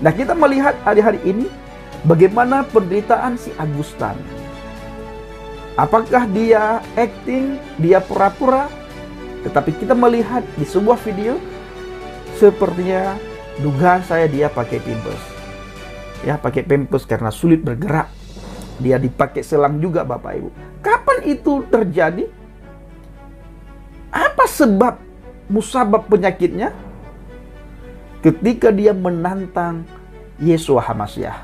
Nah kita melihat hari-hari ini bagaimana penderitaan si Agustan. Apakah dia acting, dia pura-pura? Tetapi kita melihat di sebuah video, sepertinya dugaan saya dia pakai pimpus. Ya, pakai pimpus karena sulit bergerak. Dia dipakai selang juga Bapak Ibu. Kapan itu terjadi? Apa sebab musabab penyakitnya? ketika dia menantang Yesua Hamasyah.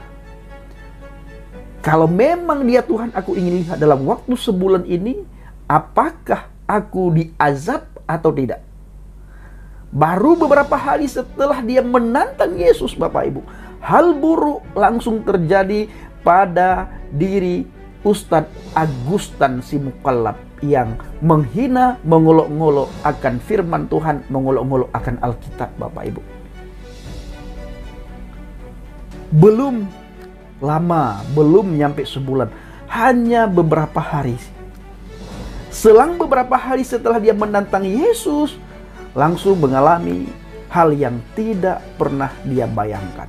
Kalau memang dia Tuhan aku ingin lihat dalam waktu sebulan ini, apakah aku diazab atau tidak? Baru beberapa hari setelah dia menantang Yesus Bapak Ibu, hal buruk langsung terjadi pada diri Ustadz Agustan Simukalab yang menghina, mengolok-ngolok akan firman Tuhan, mengolok-ngolok akan Alkitab Bapak Ibu belum lama, belum nyampe sebulan, hanya beberapa hari. Selang beberapa hari setelah dia menantang Yesus, langsung mengalami hal yang tidak pernah dia bayangkan.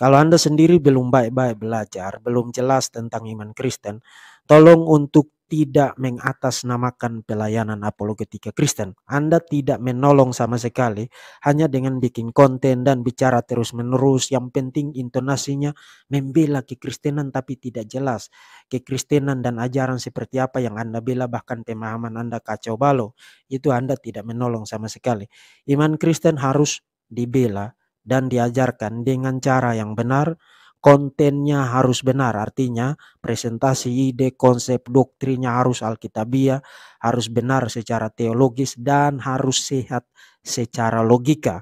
Kalau Anda sendiri belum baik-baik belajar, belum jelas tentang iman Kristen, tolong untuk tidak mengatasnamakan pelayanan apologetika Kristen. Anda tidak menolong sama sekali hanya dengan bikin konten dan bicara terus-menerus. Yang penting intonasinya membela kekristenan tapi tidak jelas. Kekristenan dan ajaran seperti apa yang Anda bela bahkan pemahaman Anda kacau balau. Itu Anda tidak menolong sama sekali. Iman Kristen harus dibela dan diajarkan dengan cara yang benar, kontennya harus benar, artinya presentasi ide, konsep, doktrinya harus alkitabiah, harus benar secara teologis dan harus sehat secara logika.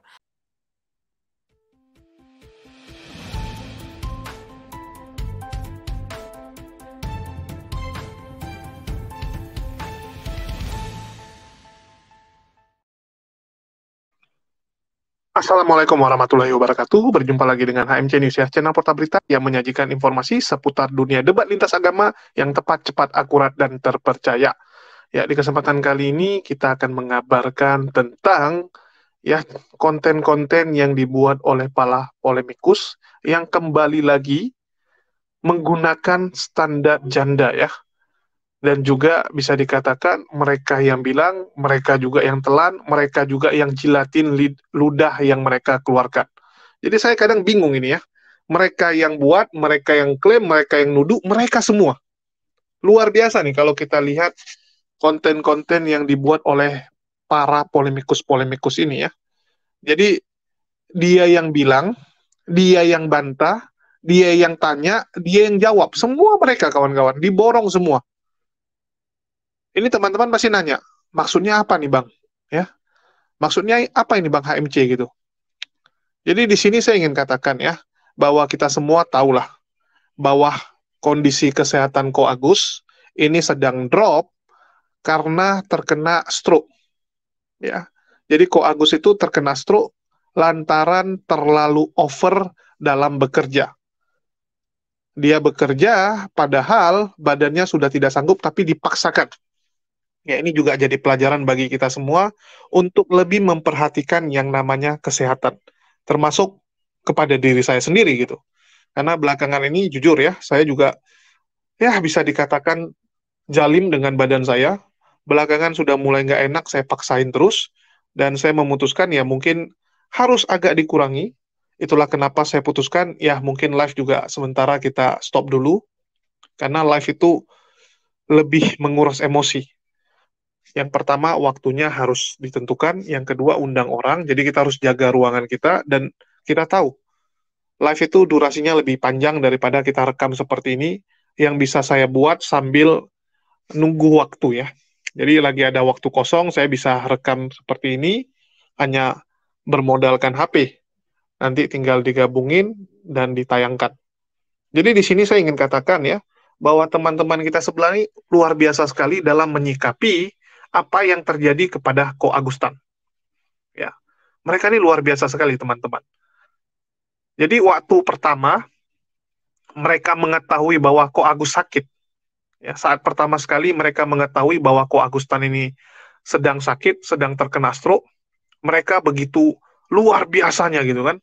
Assalamualaikum warahmatullahi wabarakatuh. Berjumpa lagi dengan HMC News ya, channel portal berita yang menyajikan informasi seputar dunia debat lintas agama yang tepat, cepat, akurat, dan terpercaya. Ya, di kesempatan kali ini kita akan mengabarkan tentang ya konten-konten yang dibuat oleh para polemikus yang kembali lagi menggunakan standar janda ya dan juga bisa dikatakan mereka yang bilang, mereka juga yang telan, mereka juga yang jilatin lid, ludah yang mereka keluarkan. Jadi saya kadang bingung ini ya. Mereka yang buat, mereka yang klaim, mereka yang nuduh, mereka semua. Luar biasa nih kalau kita lihat konten-konten yang dibuat oleh para polemikus-polemikus ini ya. Jadi dia yang bilang, dia yang bantah, dia yang tanya, dia yang jawab. Semua mereka kawan-kawan diborong semua ini teman-teman pasti nanya, maksudnya apa nih Bang? Ya. Maksudnya apa ini Bang HMC gitu? Jadi di sini saya ingin katakan ya, bahwa kita semua tahulah bahwa kondisi kesehatan Ko Agus ini sedang drop karena terkena stroke. Ya. Jadi Ko Agus itu terkena stroke lantaran terlalu over dalam bekerja. Dia bekerja padahal badannya sudah tidak sanggup tapi dipaksakan ya ini juga jadi pelajaran bagi kita semua untuk lebih memperhatikan yang namanya kesehatan, termasuk kepada diri saya sendiri gitu. Karena belakangan ini jujur ya, saya juga ya bisa dikatakan jalim dengan badan saya. Belakangan sudah mulai nggak enak, saya paksain terus dan saya memutuskan ya mungkin harus agak dikurangi. Itulah kenapa saya putuskan ya mungkin live juga sementara kita stop dulu karena live itu lebih menguras emosi yang pertama waktunya harus ditentukan, yang kedua undang orang, jadi kita harus jaga ruangan kita dan kita tahu live itu durasinya lebih panjang daripada kita rekam seperti ini yang bisa saya buat sambil nunggu waktu ya. Jadi lagi ada waktu kosong saya bisa rekam seperti ini hanya bermodalkan HP. Nanti tinggal digabungin dan ditayangkan. Jadi di sini saya ingin katakan ya bahwa teman-teman kita sebelah ini luar biasa sekali dalam menyikapi apa yang terjadi kepada Ko Agustan. Ya, mereka ini luar biasa sekali teman-teman. Jadi waktu pertama mereka mengetahui bahwa Ko Agus sakit. Ya, saat pertama sekali mereka mengetahui bahwa Ko Agustan ini sedang sakit, sedang terkena stroke, mereka begitu luar biasanya gitu kan.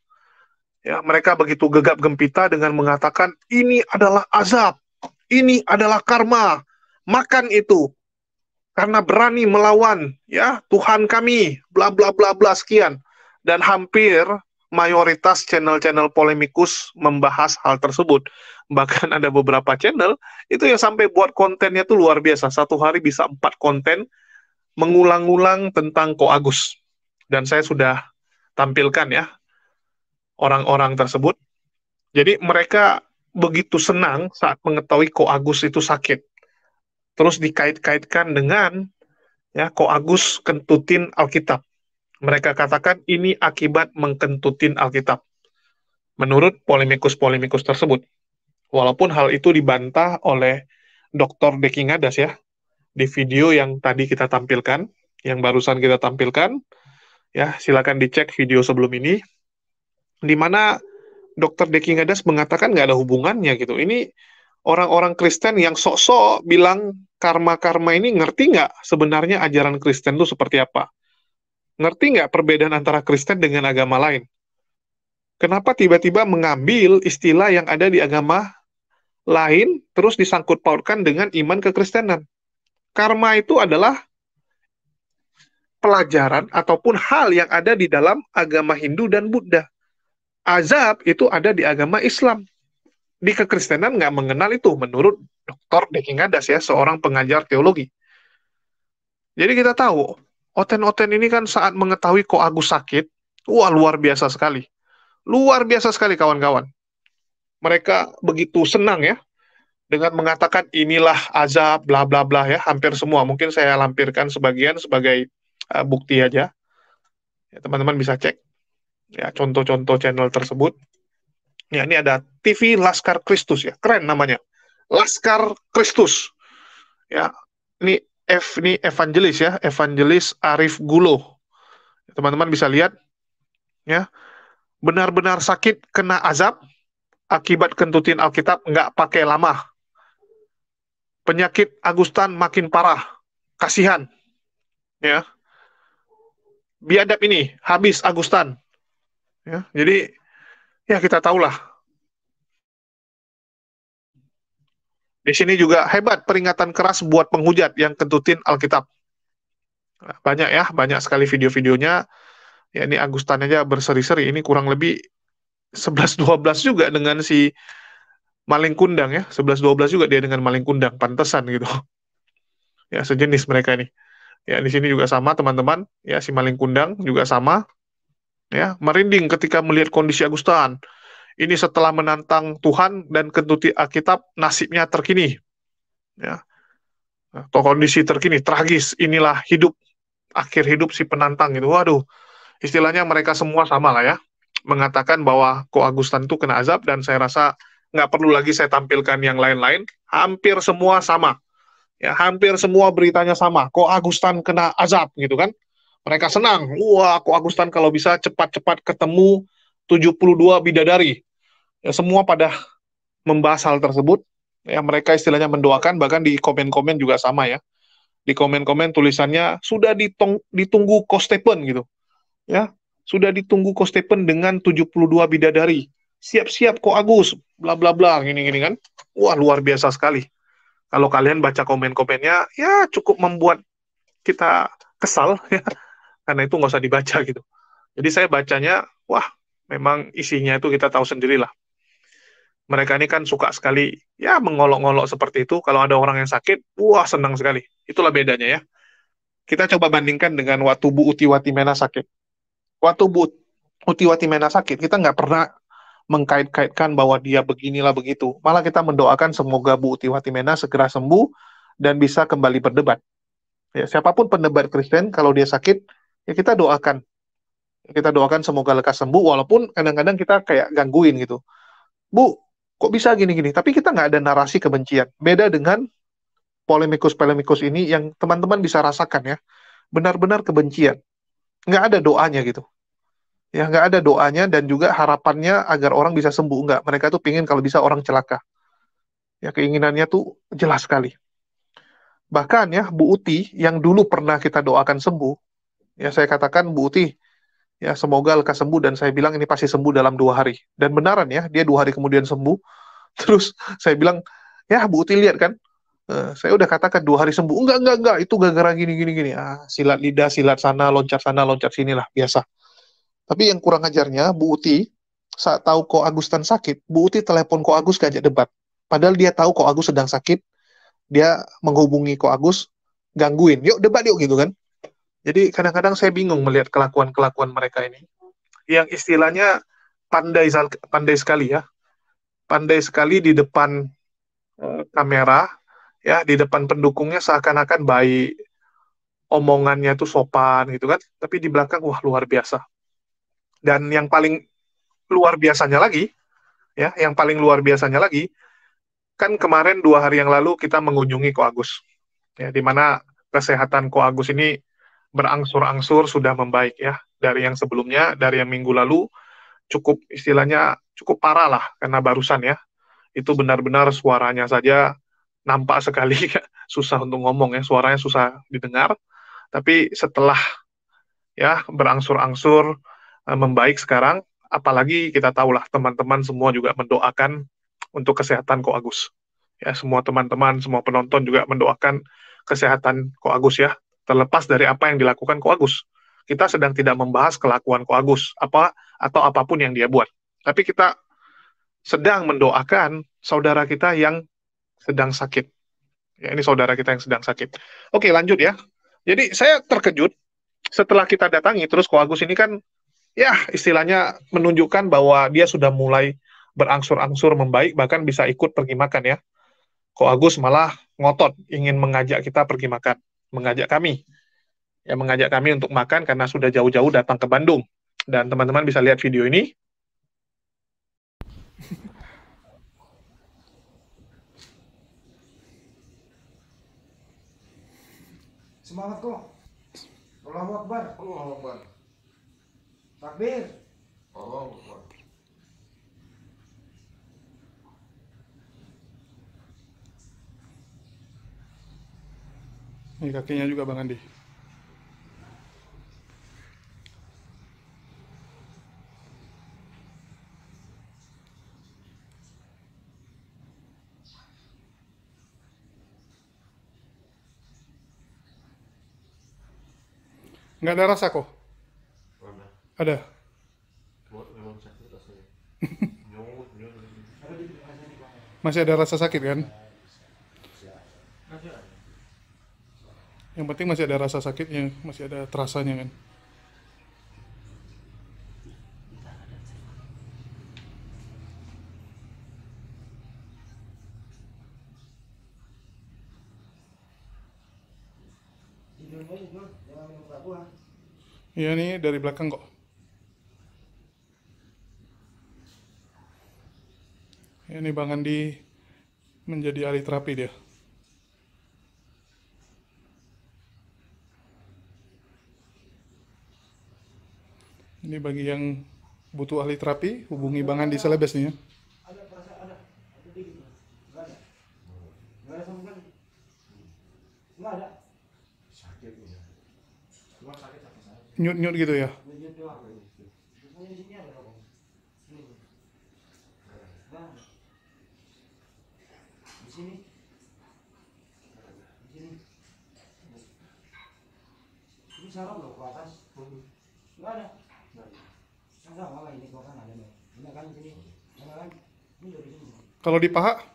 Ya, mereka begitu gegap gempita dengan mengatakan ini adalah azab, ini adalah karma. Makan itu, karena berani melawan ya Tuhan kami bla bla bla bla sekian dan hampir mayoritas channel-channel polemikus membahas hal tersebut bahkan ada beberapa channel itu yang sampai buat kontennya tuh luar biasa satu hari bisa empat konten mengulang-ulang tentang Ko Agus dan saya sudah tampilkan ya orang-orang tersebut jadi mereka begitu senang saat mengetahui Ko Agus itu sakit terus dikait-kaitkan dengan ya ko Agus kentutin Alkitab. Mereka katakan ini akibat mengkentutin Alkitab. Menurut polemikus-polemikus tersebut. Walaupun hal itu dibantah oleh Dr. Dekingadas ya di video yang tadi kita tampilkan, yang barusan kita tampilkan. Ya, silakan dicek video sebelum ini di mana Dr. Dekingadas mengatakan nggak ada hubungannya gitu. Ini orang-orang Kristen yang sok-sok bilang karma-karma ini ngerti nggak sebenarnya ajaran Kristen itu seperti apa? Ngerti nggak perbedaan antara Kristen dengan agama lain? Kenapa tiba-tiba mengambil istilah yang ada di agama lain terus disangkut pautkan dengan iman kekristenan? Karma itu adalah pelajaran ataupun hal yang ada di dalam agama Hindu dan Buddha. Azab itu ada di agama Islam di kekristenan nggak mengenal itu menurut Dr. Dekingadas ya, seorang pengajar teologi. Jadi kita tahu, oten-oten ini kan saat mengetahui kok Agus sakit, wah luar biasa sekali. Luar biasa sekali kawan-kawan. Mereka begitu senang ya, dengan mengatakan inilah azab, bla bla bla ya, hampir semua. Mungkin saya lampirkan sebagian sebagai uh, bukti aja. Ya, teman-teman ya, bisa cek ya contoh-contoh channel tersebut. Ya, ini ada TV Laskar Kristus ya. Keren namanya. Laskar Kristus. Ya, ini F ini evangelis ya, evangelis Arif Gulo. Teman-teman bisa lihat ya. Benar-benar sakit kena azab akibat kentutin Alkitab nggak pakai lama. Penyakit Agustan makin parah. Kasihan. Ya. Biadab ini habis Agustan. Ya, jadi ya kita tahulah. Di sini juga hebat peringatan keras buat penghujat yang kentutin Alkitab. Nah, banyak ya, banyak sekali video-videonya. Ya ini Agustan aja berseri-seri, ini kurang lebih 11-12 juga dengan si Maling Kundang ya, 11-12 juga dia dengan Maling Kundang, pantesan gitu. Ya sejenis mereka ini Ya di sini juga sama teman-teman, ya si Maling Kundang juga sama, ya merinding ketika melihat kondisi Agustan. Ini setelah menantang Tuhan dan kentuti Alkitab nasibnya terkini. Ya. Atau nah, kondisi terkini tragis, inilah hidup akhir hidup si penantang itu. Waduh. Istilahnya mereka semua sama lah ya. Mengatakan bahwa ko Agustan itu kena azab dan saya rasa nggak perlu lagi saya tampilkan yang lain-lain. Hampir semua sama. Ya, hampir semua beritanya sama. Kok Agustan kena azab gitu kan? Mereka senang. Wah, aku Agustan kalau bisa cepat-cepat ketemu 72 bidadari. Ya, semua pada membahas hal tersebut. Ya, mereka istilahnya mendoakan, bahkan di komen-komen juga sama ya. Di komen-komen tulisannya sudah ditung ditunggu Kostepen gitu. Ya, sudah ditunggu Kostepen dengan 72 bidadari. Siap-siap kok Agus, bla bla bla gini-gini kan. Wah, luar biasa sekali kalau kalian baca komen-komennya ya cukup membuat kita kesal ya karena itu nggak usah dibaca gitu. Jadi saya bacanya, wah memang isinya itu kita tahu sendirilah. Mereka ini kan suka sekali ya mengolok-ngolok seperti itu. Kalau ada orang yang sakit, wah senang sekali. Itulah bedanya ya. Kita coba bandingkan dengan waktu Bu Utiwati Mena sakit. Waktu Bu Utiwati Mena sakit, kita nggak pernah mengkait-kaitkan bahwa dia beginilah begitu. Malah kita mendoakan semoga Bu Utiwati Mena segera sembuh dan bisa kembali berdebat. Ya, siapapun pendebat Kristen, kalau dia sakit, ya kita doakan kita doakan semoga lekas sembuh walaupun kadang-kadang kita kayak gangguin gitu bu kok bisa gini-gini tapi kita nggak ada narasi kebencian beda dengan polemikus-polemikus ini yang teman-teman bisa rasakan ya benar-benar kebencian nggak ada doanya gitu ya nggak ada doanya dan juga harapannya agar orang bisa sembuh nggak mereka tuh pingin kalau bisa orang celaka ya keinginannya tuh jelas sekali bahkan ya Bu Uti yang dulu pernah kita doakan sembuh Ya saya katakan Bu Uti, ya semoga lekas sembuh dan saya bilang ini pasti sembuh dalam dua hari. Dan benaran ya, dia dua hari kemudian sembuh. Terus saya bilang, ya Bu Uti lihat kan, uh, saya udah katakan dua hari sembuh. Enggak, enggak, enggak, itu gara-gara gini, gini, gini. Ah, silat lidah, silat sana, loncat sana, loncat sini lah, biasa. Tapi yang kurang ajarnya, Bu Uti, saat tahu Ko Agustan sakit, Bu Uti telepon kok Agus ngajak debat. Padahal dia tahu kok Agus sedang sakit, dia menghubungi kok Agus, gangguin. Yuk debat yuk gitu kan. Jadi kadang-kadang saya bingung melihat kelakuan-kelakuan mereka ini. Yang istilahnya pandai pandai sekali ya. Pandai sekali di depan eh, kamera ya, di depan pendukungnya seakan-akan baik, omongannya itu sopan gitu kan, tapi di belakang wah luar biasa. Dan yang paling luar biasanya lagi, ya, yang paling luar biasanya lagi, kan kemarin dua hari yang lalu kita mengunjungi Ko Agus, ya, di mana kesehatan Ko Agus ini berangsur-angsur sudah membaik ya dari yang sebelumnya dari yang minggu lalu cukup istilahnya cukup parah lah karena barusan ya itu benar-benar suaranya saja nampak sekali ya. susah untuk ngomong ya suaranya susah didengar tapi setelah ya berangsur-angsur eh, membaik sekarang apalagi kita tahulah teman-teman semua juga mendoakan untuk kesehatan kok Agus ya semua teman-teman semua penonton juga mendoakan kesehatan kok Agus ya terlepas dari apa yang dilakukan Ko Agus. Kita sedang tidak membahas kelakuan Ko Agus apa atau apapun yang dia buat. Tapi kita sedang mendoakan saudara kita yang sedang sakit. Ya, ini saudara kita yang sedang sakit. Oke, lanjut ya. Jadi saya terkejut setelah kita datangi terus Ko Agus ini kan ya istilahnya menunjukkan bahwa dia sudah mulai berangsur-angsur membaik bahkan bisa ikut pergi makan ya. Ko Agus malah ngotot ingin mengajak kita pergi makan mengajak kami yang mengajak kami untuk makan karena sudah jauh-jauh datang ke Bandung. Dan teman-teman bisa lihat video ini. Semangat kok. Allahu Akbar. Allahu Akbar. Takbir. Allahu Akbar. Ini kakinya juga Bang Andi. Nggak ada rasa kok. Mana? Ada. Ya. Masih ada rasa sakit kan? yang penting masih ada rasa sakitnya masih ada terasanya kan Iya nih dari belakang kok. Ini iya Bang Andi menjadi ahli terapi dia. Ini bagi yang butuh ahli terapi, hubungi Bang Andi Selebes nih ya. Ada perasa ada. Ada Enggak ada. Enggak ada Enggak ada. Sakit ya. Cuma sakit sakit. Nyut-nyut gitu ya. nyut Ini di sini ada Nah. Di sini. Di sini. Ini sarap loh ke atas. Enggak ada. Kalau di paha?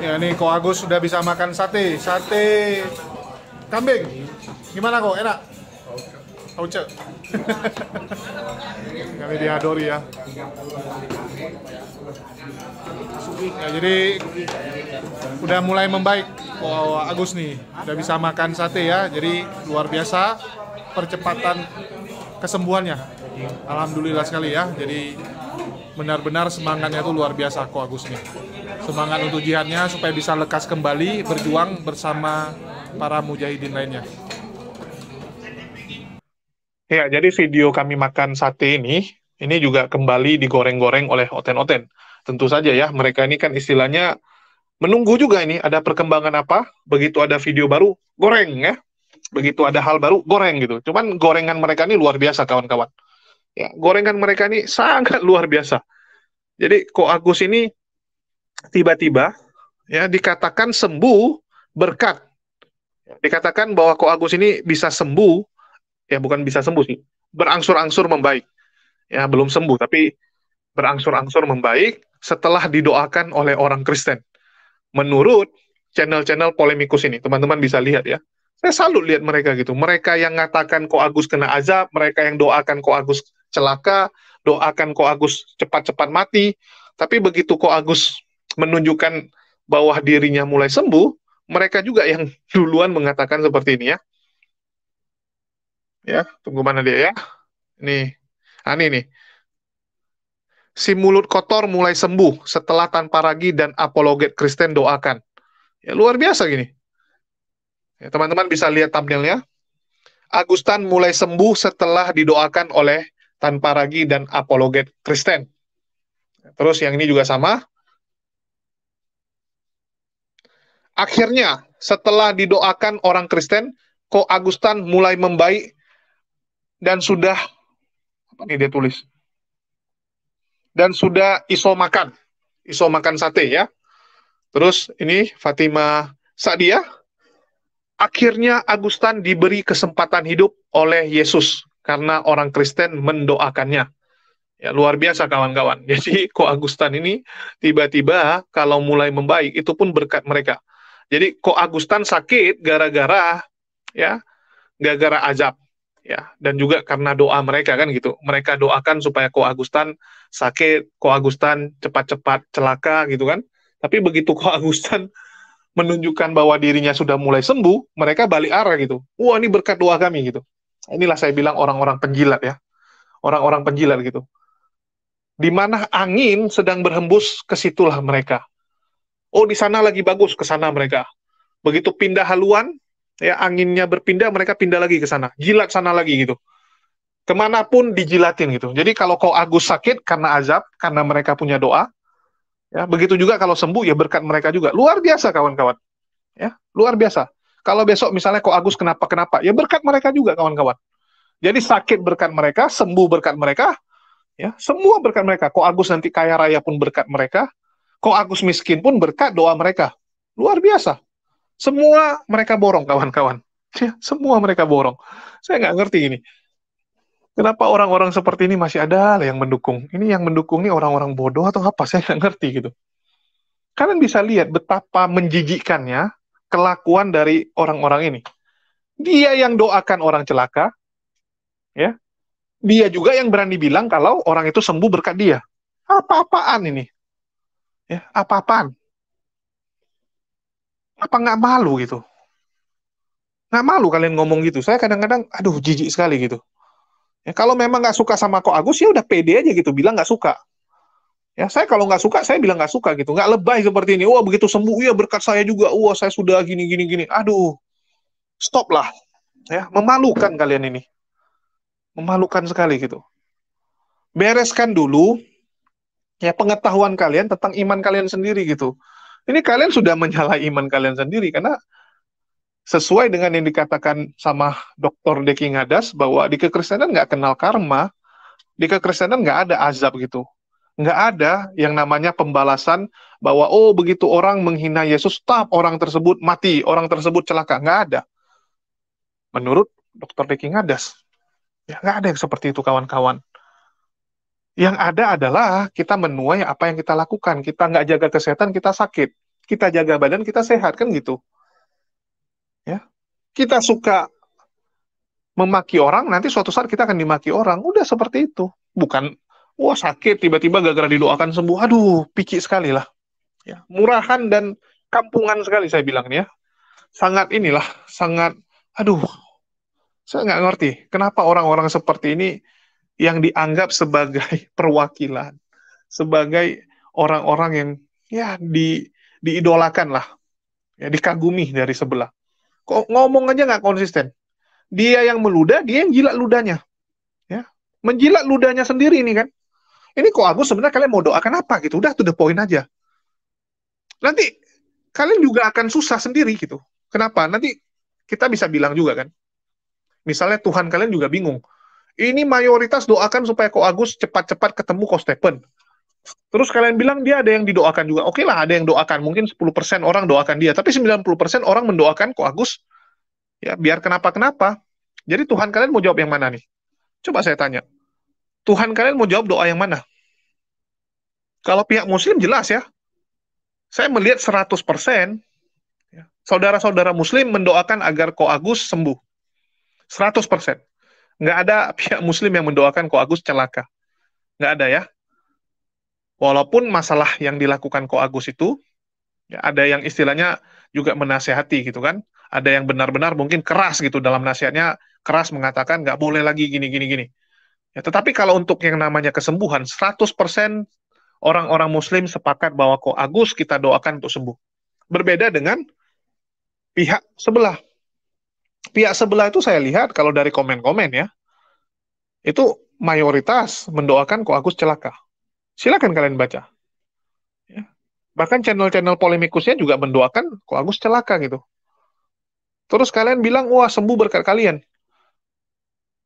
Ya nih kok Agus sudah bisa makan sate, sate kambing. Gimana kok? Enak? Auce. Kami diadori ya. Ya jadi udah mulai membaik kok Agus nih. Udah bisa makan sate ya. Jadi luar biasa percepatan kesembuhannya. Alhamdulillah sekali ya. Jadi benar-benar semangatnya tuh luar biasa kok Agus nih semangat untuk jihadnya supaya bisa lekas kembali berjuang bersama para mujahidin lainnya. Ya, jadi video kami makan sate ini, ini juga kembali digoreng-goreng oleh oten-oten. Tentu saja ya, mereka ini kan istilahnya menunggu juga ini ada perkembangan apa, begitu ada video baru, goreng ya. Begitu ada hal baru, goreng gitu. Cuman gorengan mereka ini luar biasa kawan-kawan. Ya, gorengan mereka ini sangat luar biasa. Jadi kok Agus ini tiba-tiba ya dikatakan sembuh berkat. Dikatakan bahwa Ko Agus ini bisa sembuh, ya bukan bisa sembuh sih, berangsur-angsur membaik. Ya belum sembuh tapi berangsur-angsur membaik setelah didoakan oleh orang Kristen. Menurut channel-channel polemikus ini, teman-teman bisa lihat ya. Saya selalu lihat mereka gitu. Mereka yang ngatakan Ko Agus kena azab, mereka yang doakan Ko Agus celaka, doakan Ko Agus cepat-cepat mati. Tapi begitu Ko Agus menunjukkan bahwa dirinya mulai sembuh, mereka juga yang duluan mengatakan seperti ini ya. Ya, tunggu mana dia ya. Nih, Ani ah, nih. Si mulut kotor mulai sembuh setelah tanpa ragi dan apologet Kristen doakan. Ya, luar biasa gini. Ya, teman-teman ya, teman -teman bisa lihat thumbnailnya. Agustan mulai sembuh setelah didoakan oleh tanpa ragi dan apologet Kristen. Terus yang ini juga sama, Akhirnya, setelah didoakan orang Kristen, Ko Agustan mulai membaik dan sudah apa nih dia tulis? Dan sudah iso makan, iso makan sate ya. Terus ini Fatima Sadia. Akhirnya Agustan diberi kesempatan hidup oleh Yesus karena orang Kristen mendoakannya. Ya luar biasa kawan-kawan. Jadi Ko Agustan ini tiba-tiba kalau mulai membaik itu pun berkat mereka. Jadi kok Agustan sakit gara-gara ya gara-gara azab ya dan juga karena doa mereka kan gitu mereka doakan supaya kok Agustan sakit kok Agustan cepat-cepat celaka gitu kan tapi begitu kok Agustan menunjukkan bahwa dirinya sudah mulai sembuh mereka balik arah gitu wah ini berkat doa kami gitu inilah saya bilang orang-orang penjilat ya orang-orang penjilat gitu di mana angin sedang berhembus ke situlah mereka oh di sana lagi bagus ke sana mereka. Begitu pindah haluan, ya anginnya berpindah mereka pindah lagi ke sana, jilat sana lagi gitu. Kemanapun dijilatin gitu. Jadi kalau kau Agus sakit karena azab, karena mereka punya doa, ya begitu juga kalau sembuh ya berkat mereka juga. Luar biasa kawan-kawan, ya luar biasa. Kalau besok misalnya kau Agus kenapa kenapa, ya berkat mereka juga kawan-kawan. Jadi sakit berkat mereka, sembuh berkat mereka, ya semua berkat mereka. kau Agus nanti kaya raya pun berkat mereka, Kok aku miskin pun berkat doa mereka. Luar biasa. Semua mereka borong, kawan-kawan. Ya, semua mereka borong. Saya nggak ngerti ini. Kenapa orang-orang seperti ini masih ada yang mendukung? Ini yang mendukung ini orang-orang bodoh atau apa? Saya nggak ngerti gitu. Kalian bisa lihat betapa menjijikannya kelakuan dari orang-orang ini. Dia yang doakan orang celaka, ya. Dia juga yang berani bilang kalau orang itu sembuh berkat dia. Apa-apaan ini? ya apa-apaan apa nggak malu gitu nggak malu kalian ngomong gitu saya kadang-kadang aduh jijik sekali gitu ya kalau memang nggak suka sama kok Agus ya udah pede aja gitu bilang nggak suka ya saya kalau nggak suka saya bilang nggak suka gitu nggak lebay seperti ini wah begitu sembuh ya berkat saya juga wah saya sudah gini gini gini aduh stop lah ya memalukan kalian ini memalukan sekali gitu bereskan dulu ya pengetahuan kalian tentang iman kalian sendiri gitu. Ini kalian sudah menyalahi iman kalian sendiri karena sesuai dengan yang dikatakan sama Dr. Deki Ngadas bahwa di kekristenan nggak kenal karma, di kekristenan nggak ada azab gitu. Nggak ada yang namanya pembalasan bahwa oh begitu orang menghina Yesus, tap orang tersebut mati, orang tersebut celaka. Nggak ada. Menurut Dr. Deki Ngadas. Ya nggak ada yang seperti itu kawan-kawan. Yang ada adalah kita menuai apa yang kita lakukan. Kita nggak jaga kesehatan, kita sakit. Kita jaga badan, kita sehat kan gitu. Ya, kita suka memaki orang, nanti suatu saat kita akan dimaki orang. Udah seperti itu. Bukan, wah sakit, tiba-tiba gara-gara didoakan sembuh. Aduh, picik sekali lah. Ya, murahan dan kampungan sekali saya bilang ya. Sangat inilah, sangat, aduh, saya nggak ngerti kenapa orang-orang seperti ini yang dianggap sebagai perwakilan, sebagai orang-orang yang ya di diidolakan lah, ya dikagumi dari sebelah. Kok ngomong aja nggak konsisten. Dia yang meluda, dia yang jilat ludanya, Ya, menjilat ludanya sendiri ini kan. Ini kok agus sebenarnya kalian mau doakan apa gitu? Udah tuh the point aja. Nanti kalian juga akan susah sendiri gitu. Kenapa? Nanti kita bisa bilang juga kan. Misalnya Tuhan kalian juga bingung ini mayoritas doakan supaya kok Agus cepat-cepat ketemu Ko Stephen. Terus kalian bilang dia ada yang didoakan juga. Oke okay lah, ada yang doakan. Mungkin 10% orang doakan dia. Tapi 90% orang mendoakan kok Agus. Ya, biar kenapa-kenapa. Jadi Tuhan kalian mau jawab yang mana nih? Coba saya tanya. Tuhan kalian mau jawab doa yang mana? Kalau pihak muslim jelas ya. Saya melihat 100% ya, saudara-saudara muslim mendoakan agar Ko Agus sembuh. Nggak ada pihak Muslim yang mendoakan Ko Agus celaka. Nggak ada ya. Walaupun masalah yang dilakukan Ko Agus itu, ya ada yang istilahnya juga menasehati gitu kan. Ada yang benar-benar mungkin keras gitu dalam nasihatnya, keras mengatakan nggak boleh lagi gini-gini gini. Ya, tetapi kalau untuk yang namanya kesembuhan, 100% orang-orang muslim sepakat bahwa Ko Agus kita doakan untuk sembuh. Berbeda dengan pihak sebelah pihak sebelah itu saya lihat kalau dari komen-komen ya, itu mayoritas mendoakan kok Agus celaka. Silakan kalian baca. Ya. Bahkan channel-channel polemikusnya juga mendoakan kok Agus celaka gitu. Terus kalian bilang, wah sembuh berkat kalian.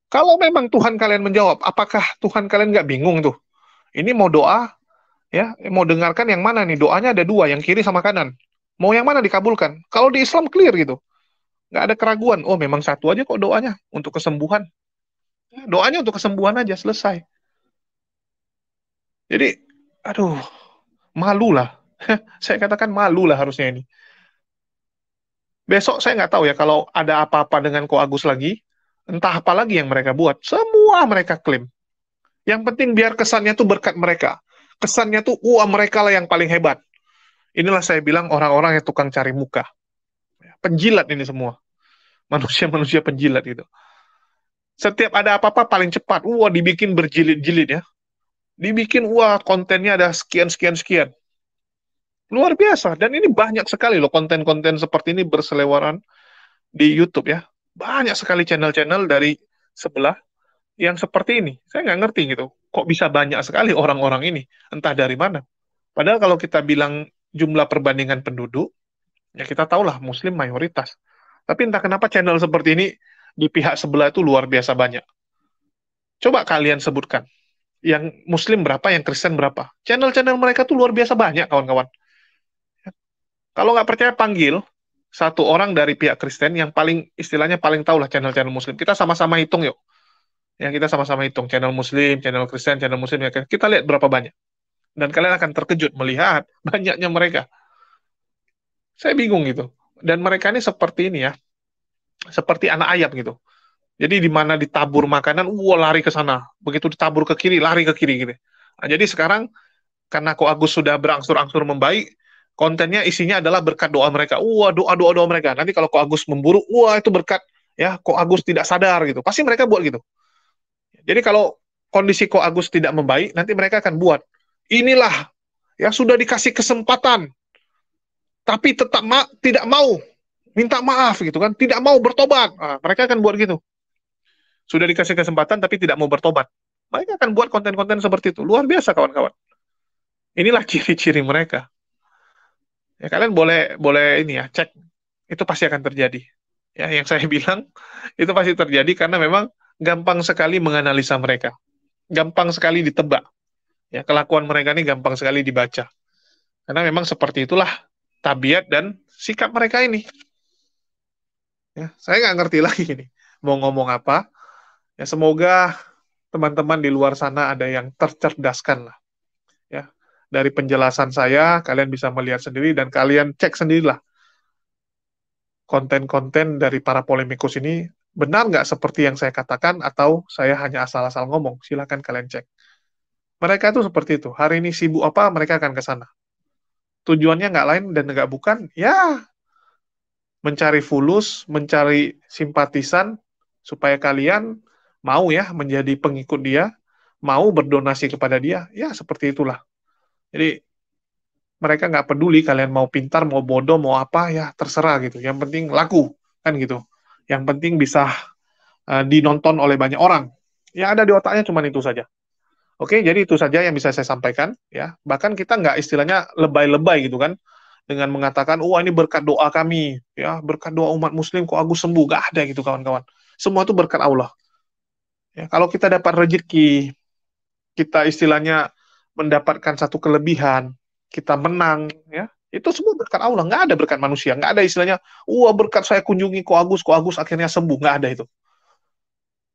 Kalau memang Tuhan kalian menjawab, apakah Tuhan kalian nggak bingung tuh? Ini mau doa, ya mau dengarkan yang mana nih? Doanya ada dua, yang kiri sama kanan. Mau yang mana dikabulkan? Kalau di Islam clear gitu nggak ada keraguan oh memang satu aja kok doanya untuk kesembuhan doanya untuk kesembuhan aja selesai jadi aduh malu lah saya katakan malu lah harusnya ini besok saya nggak tahu ya kalau ada apa-apa dengan Ko Agus lagi entah apa lagi yang mereka buat semua mereka klaim yang penting biar kesannya tuh berkat mereka kesannya tuh uang mereka lah yang paling hebat inilah saya bilang orang-orang yang tukang cari muka penjilat ini semua manusia-manusia penjilat itu. Setiap ada apa-apa paling cepat, wah dibikin berjilid-jilid ya. Dibikin wah kontennya ada sekian sekian sekian. Luar biasa dan ini banyak sekali loh konten-konten seperti ini berselewaran di YouTube ya. Banyak sekali channel-channel dari sebelah yang seperti ini. Saya nggak ngerti gitu. Kok bisa banyak sekali orang-orang ini? Entah dari mana. Padahal kalau kita bilang jumlah perbandingan penduduk, ya kita tahulah Muslim mayoritas tapi entah kenapa channel seperti ini di pihak sebelah itu luar biasa banyak. Coba kalian sebutkan. Yang Muslim berapa, yang Kristen berapa. Channel-channel mereka tuh luar biasa banyak, kawan-kawan. Ya. Kalau nggak percaya, panggil satu orang dari pihak Kristen yang paling, istilahnya paling tahu lah channel-channel Muslim. Kita sama-sama hitung yuk. Ya, kita sama-sama hitung channel Muslim, channel Kristen, channel Muslim. Ya, kita lihat berapa banyak. Dan kalian akan terkejut melihat banyaknya mereka. Saya bingung gitu dan mereka ini seperti ini ya seperti anak ayam gitu jadi di mana ditabur makanan wah lari ke sana begitu ditabur ke kiri lari ke kiri gitu nah, jadi sekarang karena kok Agus sudah berangsur-angsur membaik kontennya isinya adalah berkat doa mereka wah doa doa doa mereka nanti kalau kok Agus memburu wah itu berkat ya kok Agus tidak sadar gitu pasti mereka buat gitu jadi kalau kondisi kok Agus tidak membaik nanti mereka akan buat inilah yang sudah dikasih kesempatan tapi tetap ma tidak mau minta maaf gitu kan, tidak mau bertobat. Nah, mereka akan buat gitu. Sudah dikasih kesempatan tapi tidak mau bertobat. Mereka akan buat konten-konten seperti itu. Luar biasa kawan-kawan. Inilah ciri-ciri mereka. Ya kalian boleh boleh ini ya, cek. Itu pasti akan terjadi. Ya, yang saya bilang itu pasti terjadi karena memang gampang sekali menganalisa mereka. Gampang sekali ditebak. Ya, kelakuan mereka ini gampang sekali dibaca. Karena memang seperti itulah tabiat dan sikap mereka ini. Ya, saya nggak ngerti lagi ini mau ngomong apa. Ya semoga teman-teman di luar sana ada yang tercerdaskan lah. Ya, dari penjelasan saya kalian bisa melihat sendiri dan kalian cek sendirilah konten-konten dari para polemikus ini benar nggak seperti yang saya katakan atau saya hanya asal-asal ngomong. Silahkan kalian cek. Mereka itu seperti itu. Hari ini sibuk apa, mereka akan ke sana tujuannya nggak lain dan nggak bukan ya mencari fulus, mencari simpatisan supaya kalian mau ya menjadi pengikut dia, mau berdonasi kepada dia, ya seperti itulah. Jadi mereka nggak peduli kalian mau pintar, mau bodoh, mau apa ya terserah gitu. Yang penting laku kan gitu. Yang penting bisa uh, dinonton oleh banyak orang. Yang ada di otaknya cuma itu saja. Oke, jadi itu saja yang bisa saya sampaikan ya. Bahkan kita nggak istilahnya lebay-lebay gitu kan dengan mengatakan, "Wah, oh, ini berkat doa kami, ya, berkat doa umat muslim kok aku sembuh." Gak ada gitu kawan-kawan. Semua itu berkat Allah. Ya, kalau kita dapat rezeki, kita istilahnya mendapatkan satu kelebihan, kita menang, ya, itu semua berkat Allah, nggak ada berkat manusia, nggak ada istilahnya, wah oh, berkat saya kunjungi Ko Agus, Ko Agus akhirnya sembuh, nggak ada itu.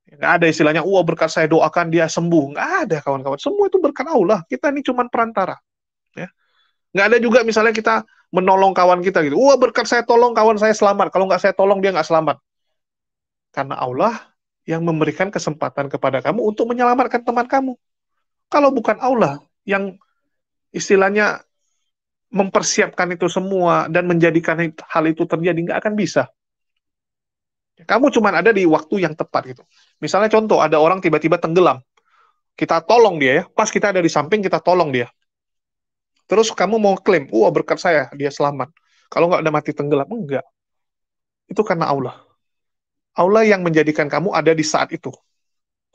Nggak ada istilahnya, wah berkat saya doakan dia sembuh. Nggak ada kawan-kawan. Semua itu berkat Allah. Kita ini cuma perantara. Ya. Nggak ada juga misalnya kita menolong kawan kita gitu. Wah berkat saya tolong kawan saya selamat. Kalau nggak saya tolong dia nggak selamat. Karena Allah yang memberikan kesempatan kepada kamu untuk menyelamatkan teman kamu. Kalau bukan Allah yang istilahnya mempersiapkan itu semua dan menjadikan hal itu terjadi nggak akan bisa. Kamu cuma ada di waktu yang tepat gitu. Misalnya contoh, ada orang tiba-tiba tenggelam. Kita tolong dia ya, pas kita ada di samping kita tolong dia. Terus kamu mau klaim, wah oh, berkat saya, dia selamat. Kalau nggak ada mati tenggelam, enggak. Itu karena Allah. Allah yang menjadikan kamu ada di saat itu.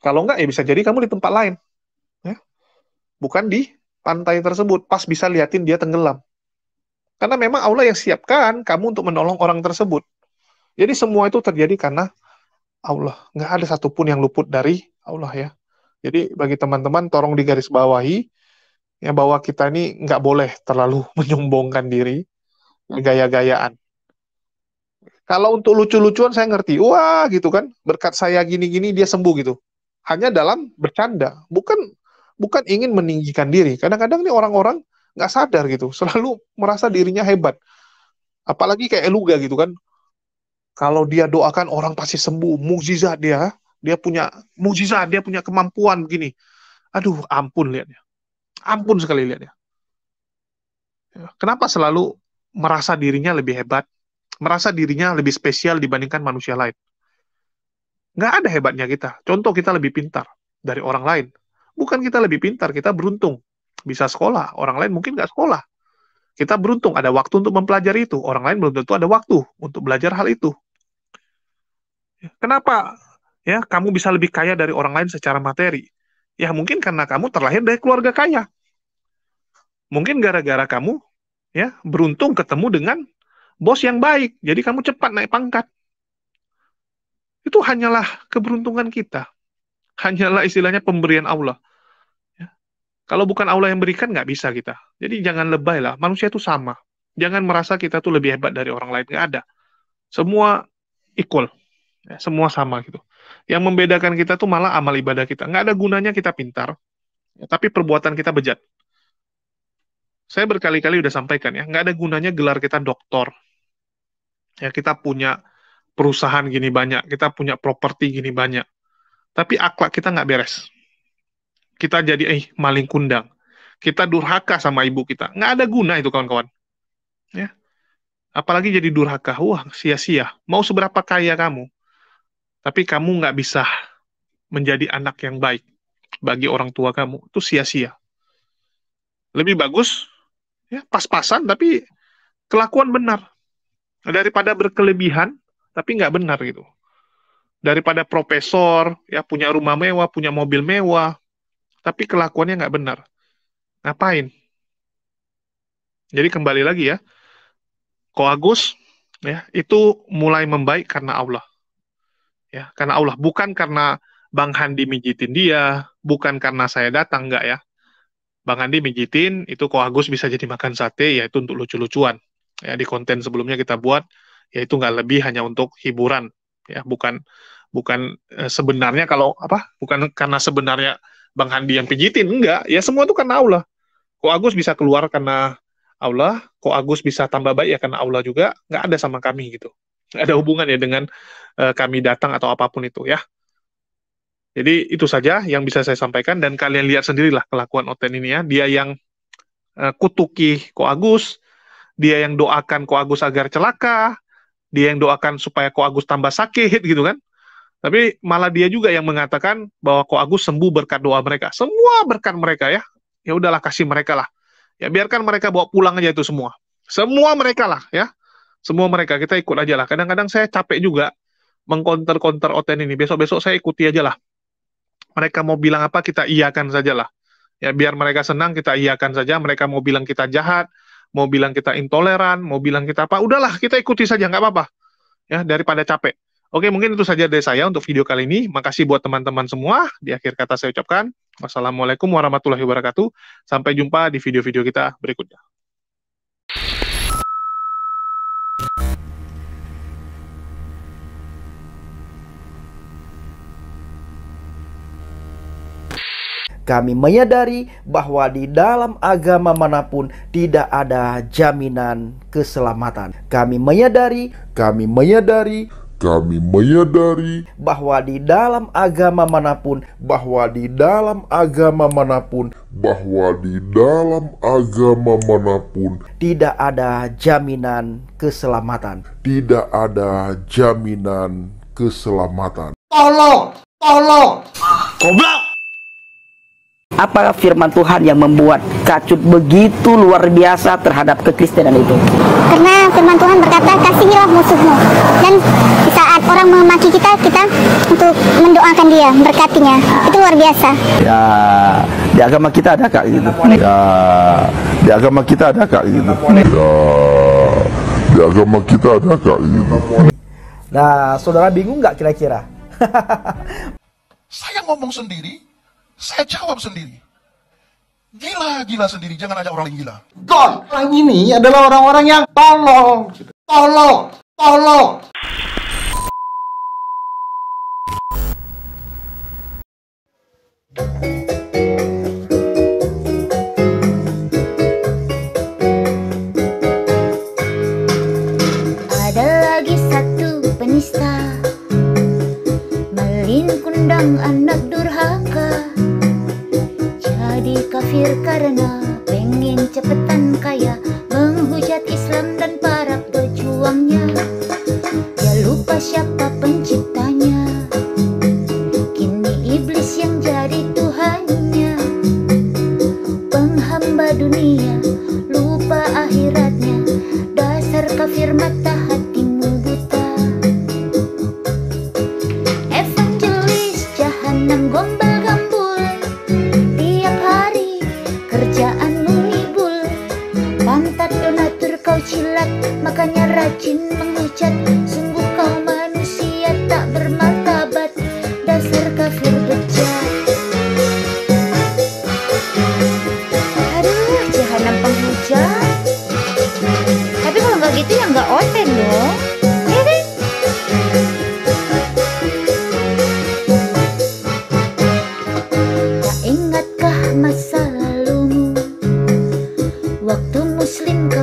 Kalau enggak, ya bisa jadi kamu di tempat lain. Ya. Bukan di pantai tersebut, pas bisa liatin dia tenggelam. Karena memang Allah yang siapkan kamu untuk menolong orang tersebut. Jadi semua itu terjadi karena Allah. Nggak ada satupun yang luput dari Allah ya. Jadi bagi teman-teman tolong digarisbawahi ya bahwa kita ini nggak boleh terlalu menyombongkan diri ya. gaya-gayaan. Kalau untuk lucu-lucuan saya ngerti, wah gitu kan, berkat saya gini-gini dia sembuh gitu. Hanya dalam bercanda, bukan bukan ingin meninggikan diri. Kadang-kadang nih orang-orang nggak sadar gitu, selalu merasa dirinya hebat. Apalagi kayak Eluga gitu kan, kalau dia doakan orang pasti sembuh, mukjizat dia, dia punya mukjizat, dia punya kemampuan begini. Aduh, ampun lihatnya. Ampun sekali lihatnya. Kenapa selalu merasa dirinya lebih hebat, merasa dirinya lebih spesial dibandingkan manusia lain? Nggak ada hebatnya kita. Contoh kita lebih pintar dari orang lain. Bukan kita lebih pintar, kita beruntung. Bisa sekolah, orang lain mungkin nggak sekolah kita beruntung ada waktu untuk mempelajari itu. Orang lain belum tentu ada waktu untuk belajar hal itu. Kenapa ya kamu bisa lebih kaya dari orang lain secara materi? Ya mungkin karena kamu terlahir dari keluarga kaya. Mungkin gara-gara kamu ya beruntung ketemu dengan bos yang baik, jadi kamu cepat naik pangkat. Itu hanyalah keberuntungan kita. Hanyalah istilahnya pemberian Allah. Ya. Kalau bukan Allah yang berikan, nggak bisa kita. Jadi jangan lebay lah, manusia itu sama. Jangan merasa kita tuh lebih hebat dari orang lain, nggak ada. Semua equal. Ya, semua sama gitu. Yang membedakan kita tuh malah amal ibadah kita. Nggak ada gunanya kita pintar, ya, tapi perbuatan kita bejat. Saya berkali-kali udah sampaikan ya, nggak ada gunanya gelar kita doktor. Ya kita punya perusahaan gini banyak, kita punya properti gini banyak, tapi akhlak kita nggak beres. Kita jadi eh maling kundang, kita durhaka sama ibu kita, nggak ada guna itu kawan-kawan. Ya, apalagi jadi durhaka, wah sia-sia. Mau seberapa kaya kamu, tapi kamu nggak bisa menjadi anak yang baik bagi orang tua kamu itu sia-sia lebih bagus ya pas-pasan tapi kelakuan benar daripada berkelebihan tapi nggak benar gitu daripada profesor ya punya rumah mewah punya mobil mewah tapi kelakuannya nggak benar ngapain jadi kembali lagi ya Agus, ya itu mulai membaik karena Allah ya karena Allah bukan karena Bang Handi mijitin dia bukan karena saya datang enggak ya Bang Handi mijitin itu kok Agus bisa jadi makan sate ya itu untuk lucu-lucuan ya di konten sebelumnya kita buat ya itu nggak lebih hanya untuk hiburan ya bukan bukan eh, sebenarnya kalau apa bukan karena sebenarnya Bang Handi yang pijitin enggak ya semua itu karena Allah kok Agus bisa keluar karena Allah kok Agus bisa tambah baik ya karena Allah juga nggak ada sama kami gitu ada hubungan ya dengan uh, kami datang atau apapun itu ya. Jadi itu saja yang bisa saya sampaikan dan kalian lihat sendirilah kelakuan Oten ini ya. Dia yang uh, kutuki Ko Agus, dia yang doakan Ko Agus agar celaka, dia yang doakan supaya Ko Agus tambah sakit gitu kan. Tapi malah dia juga yang mengatakan bahwa Ko Agus sembuh berkat doa mereka. Semua berkat mereka ya. Ya udahlah kasih mereka lah. Ya biarkan mereka bawa pulang aja itu semua. Semua mereka lah ya semua mereka kita ikut aja lah. Kadang-kadang saya capek juga mengkonter-konter Oten ini. Besok-besok saya ikuti aja lah. Mereka mau bilang apa kita iyakan saja lah. Ya biar mereka senang kita iyakan saja. Mereka mau bilang kita jahat, mau bilang kita intoleran, mau bilang kita apa, udahlah kita ikuti saja nggak apa-apa. Ya daripada capek. Oke, mungkin itu saja dari saya untuk video kali ini. Makasih buat teman-teman semua. Di akhir kata saya ucapkan, wassalamualaikum warahmatullahi wabarakatuh. Sampai jumpa di video-video kita berikutnya. Kami menyadari bahwa di dalam agama manapun tidak ada jaminan keselamatan. Kami menyadari, kami menyadari, kami menyadari bahwa di dalam agama manapun, bahwa di dalam agama manapun, bahwa di dalam agama manapun tidak ada jaminan keselamatan. Tidak ada jaminan keselamatan. Tolong, tolong. Goblok. Apa firman Tuhan yang membuat kacut begitu luar biasa terhadap kekristenan itu? Karena firman Tuhan berkata, kasihilah musuhmu. Dan saat orang memaki kita, kita untuk mendoakan dia, berkatinya. Itu luar biasa. Ya, di agama kita ada kak gitu. Ya, di agama kita ada kak gitu. Ya, di agama kita ada kak gitu. Nah, saudara bingung nggak kira-kira? Saya ngomong sendiri, saya jawab sendiri. Gila-gila sendiri, jangan ajak orang yang gila. Don, orang ini adalah orang-orang yang tolong, gitu. tolong, tolong. kafir karena pengen cepetan kaya menghujat Islam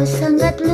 sangatlah